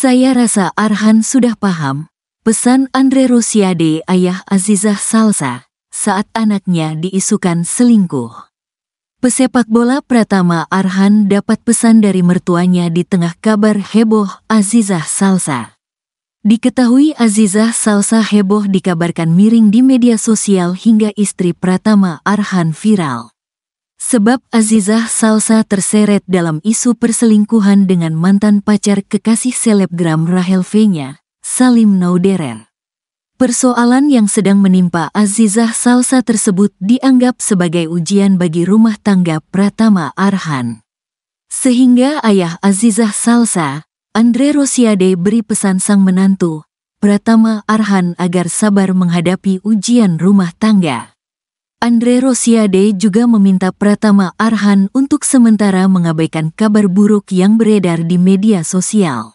Saya rasa Arhan sudah paham. Pesan Andre Rosiade ayah Azizah Salsa saat anaknya diisukan selingkuh. Pesepak bola Pratama Arhan dapat pesan dari mertuanya di tengah kabar heboh Azizah Salsa. Diketahui Azizah Salsa heboh dikabarkan miring di media sosial hingga istri Pratama Arhan viral. Sebab Azizah Salsa terseret dalam isu perselingkuhan dengan mantan pacar kekasih selebgram Rahel V-nya, Salim Nauderen. Persoalan yang sedang menimpa Azizah Salsa tersebut dianggap sebagai ujian bagi rumah tangga Pratama Arhan. Sehingga ayah Azizah Salsa, Andre Rosiade beri pesan sang menantu, Pratama Arhan agar sabar menghadapi ujian rumah tangga. Andre Rosiade juga meminta Pratama Arhan untuk sementara mengabaikan kabar buruk yang beredar di media sosial.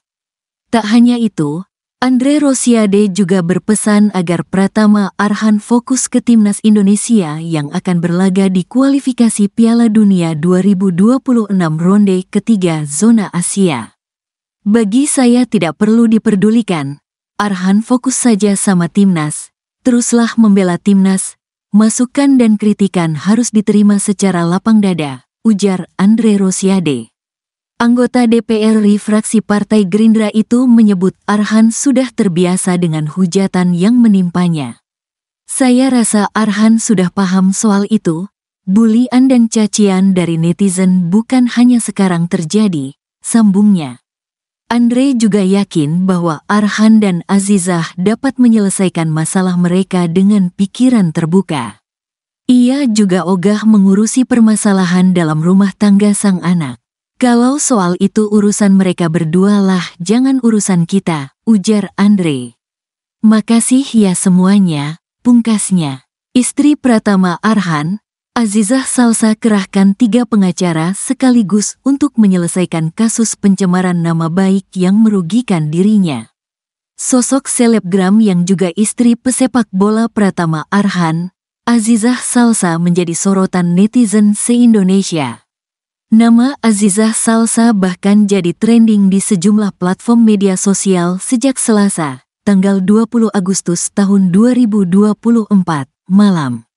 Tak hanya itu, Andre Rosiade juga berpesan agar Pratama Arhan fokus ke timnas Indonesia yang akan berlaga di kualifikasi Piala Dunia 2026 ronde ketiga zona Asia. Bagi saya tidak perlu diperdulikan, Arhan fokus saja sama timnas, teruslah membela timnas, Masukan dan kritikan harus diterima secara lapang dada, ujar Andre Rosiade. Anggota DPR RI fraksi Partai Gerindra itu menyebut Arhan sudah terbiasa dengan hujatan yang menimpanya. Saya rasa Arhan sudah paham soal itu, bulian dan cacian dari netizen bukan hanya sekarang terjadi, sambungnya. Andre juga yakin bahwa Arhan dan Azizah dapat menyelesaikan masalah mereka dengan pikiran terbuka. Ia juga ogah mengurusi permasalahan dalam rumah tangga sang anak. Kalau soal itu urusan mereka berdua lah, jangan urusan kita, ujar Andre. Makasih ya semuanya, pungkasnya. Istri Pratama Arhan, Azizah Salsa kerahkan tiga pengacara sekaligus untuk menyelesaikan kasus pencemaran nama baik yang merugikan dirinya. Sosok selebgram yang juga istri pesepak bola Pratama Arhan, Azizah Salsa menjadi sorotan netizen se-Indonesia. Nama Azizah Salsa bahkan jadi trending di sejumlah platform media sosial sejak Selasa, tanggal 20 Agustus tahun 2024, malam.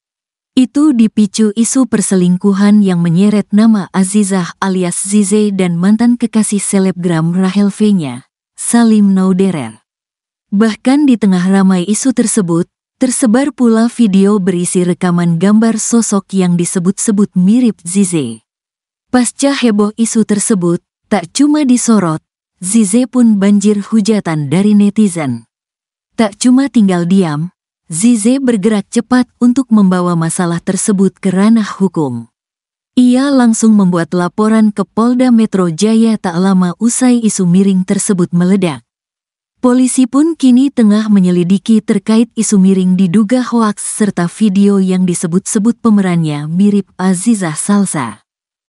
Itu dipicu isu perselingkuhan yang menyeret nama Azizah alias Zize dan mantan kekasih selebgram Rahel V-nya, Salim Nauderer. Bahkan di tengah ramai isu tersebut, tersebar pula video berisi rekaman gambar sosok yang disebut-sebut mirip Zize. Pasca heboh isu tersebut, tak cuma disorot, Zize pun banjir hujatan dari netizen. Tak cuma tinggal diam, Zize bergerak cepat untuk membawa masalah tersebut ke ranah hukum. Ia langsung membuat laporan ke Polda Metro Jaya tak lama usai isu miring tersebut meledak. Polisi pun kini tengah menyelidiki terkait isu miring diduga hoaks serta video yang disebut-sebut pemerannya mirip Azizah Salsa.